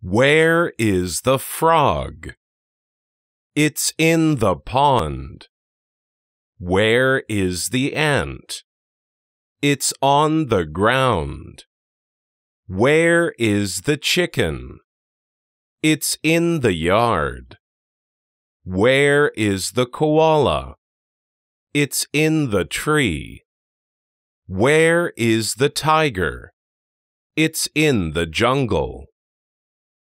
Where is the frog? It's in the pond. Where is the ant? It's on the ground. Where is the chicken? It's in the yard. Where is the koala? It's in the tree. Where is the tiger? It's in the jungle.